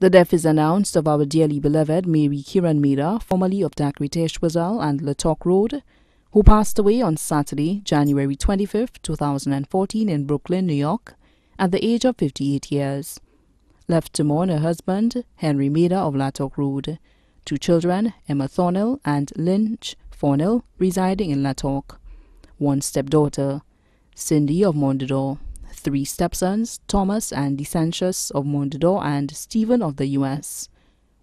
The death is announced of our dearly beloved Mary Kiran Mira, formerly of Dakritesh Bazal and Latok Road, who passed away on Saturday, January 25, 2014 in Brooklyn, New York, at the age of 58 years. Left to mourn her husband, Henry Mira of Latok Road. Two children, Emma Thornell and Lynch Thornell, residing in Latok. One stepdaughter, Cindy of Mondador three stepsons, Thomas and Licentius of Mondador and Stephen of the U.S.,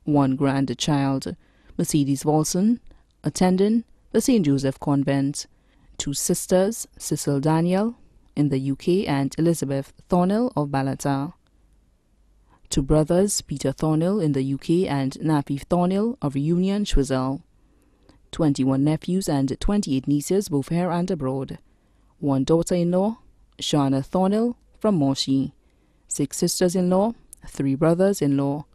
one grandchild, Mercedes Volson, attendant the St. Joseph Convent, two sisters, Cecil Daniel in the UK and Elizabeth Thornell of Ballater, two brothers, Peter Thornell in the UK and Nafif Thornell of Reunion, Schwizel, 21 nephews and 28 nieces, both here and abroad, one daughter-in-law, Shauna Thornhill from Moshi, six sisters-in-law, three brothers-in-law,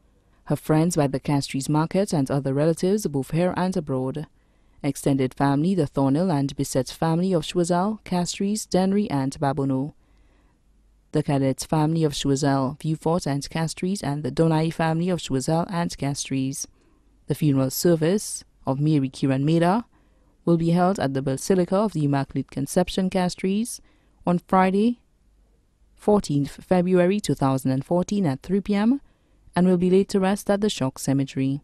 her friends by the Castries Market and other relatives both here and abroad, extended family the Thornhill and Bisset family of Choiseul, Castries, Denry and Babono, the Cadets family of Choiseul, Viewfort and Castries and the Donai family of Choiseul and Castries. The funeral service of Mary Kiran Meda will be held at the Basilica of the Immaculate Conception Castries, on Friday, 14th February 2014 at 3 p.m. and will be laid to rest at the Shock Cemetery.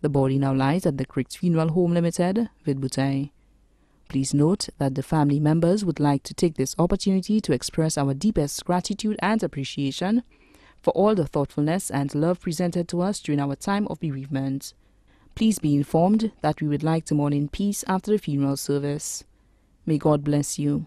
The body now lies at the Cricks Funeral Home Limited, Vidbute. Please note that the family members would like to take this opportunity to express our deepest gratitude and appreciation for all the thoughtfulness and love presented to us during our time of bereavement. Please be informed that we would like to mourn in peace after the funeral service. May God bless you.